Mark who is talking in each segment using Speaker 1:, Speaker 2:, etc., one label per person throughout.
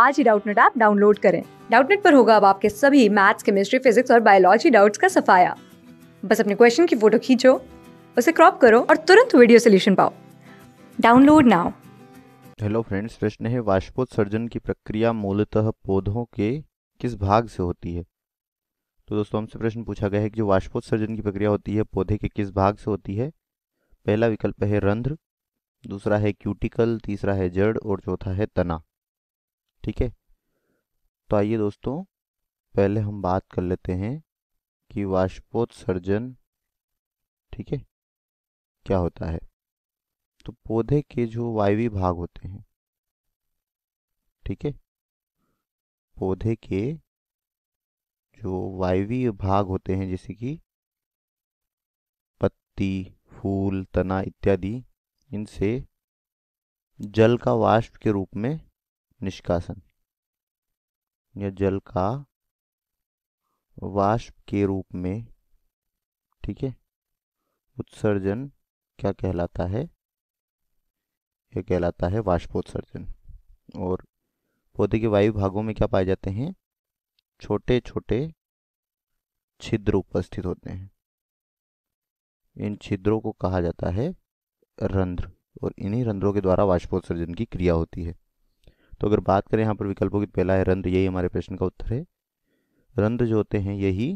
Speaker 1: आज ही Doubtnut app download करें डाउटनेट पर होगा अब आपके सभी मैथ्स केमिस्ट्री फिजिक्स और बायोलॉजी डाउट्स का सफाया बस अपने क्वेश्चन की फोटो खींचो उसे क्रॉप करो और तुरंत वीडियो सोल्यूशन पाओ डाउनलोड नाउ
Speaker 2: हेलो फ्रेंड्स प्रश्न है वाष्पोत्सर्जन की प्रक्रिया मूलतः पौधों के किस भाग से होती है तो दोस्तों हमसे प्रश्न पूछा गया है कि जो वाष्पोत्सर्जन की प्रक्रिया होती है पौधे के किस भाग से होती है पहला विकल्प है रंध्र दूसरा है क्यूटिकल तीसरा है जड़ और चौथा है तना ठीक है तो आइए दोस्तों पहले हम बात कर लेते हैं कि वाष्पोत्सर्जन ठीक है क्या होता है तो पौधे के जो वायवी भाग होते हैं ठीक है पौधे के जो वायवी भाग होते हैं जैसे कि पत्ती फूल तना इत्यादि इनसे जल का वाष्प के रूप में निष्कासन या जल का वाष्प के रूप में ठीक है उत्सर्जन क्या कहलाता है यह कहलाता है वाष्पोत्सर्जन और पौधे के वायु भागों में क्या पाए जाते हैं छोटे छोटे छिद्र उपस्थित होते हैं इन छिद्रों को कहा जाता है रंध्र और इन्हीं रंध्रों के द्वारा वाष्पोत्सर्जन की क्रिया होती है तो अगर बात करें यहाँ पर विकल्पों की तो पहला है रंध्र यही हमारे प्रश्न का उत्तर है रंध्र जो होते हैं यही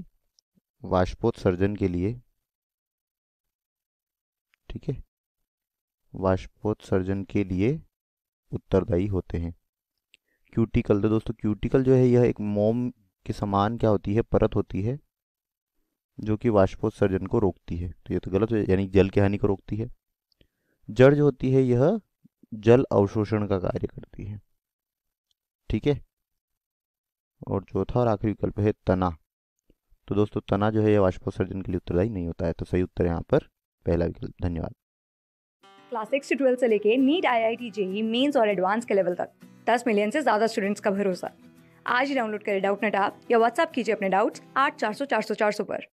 Speaker 2: वाष्पोत्सर्जन के लिए ठीक है वाष्पोत्सर्जन के लिए उत्तरदायी होते हैं क्यूटिकल तो दोस्तों क्यूटिकल जो है यह एक मोम के समान क्या होती है परत होती है जो कि वाष्पोत्सर्जन को रोकती है तो ये तो गलत है यानी जल की हानि को रोकती है जड़ जो होती है यह जल अवशोषण का कार्य करती है ठीक है और चौथा और आखिरी विकल्प है तना तो दोस्तों तना जो है यह वाष्पोत्सर्जन के लिए उत्तरदायी नहीं होता है तो सही उत्तर यहाँ पर पहला विकल्प धन्यवाद
Speaker 1: क्लास सिक्स से ट्वेल्थ से लेके NEET I I T JEE mains और एडवांस के लेवल तक दस मिलियन से ज्यादा स्टूडेंट्स का भरोसा आज ही डाउनलोड करें डाउट नेट आप या व्हाट्सअप कीजिए अपने डाउट्स आठ चार सौ चार सौ चार सौ पर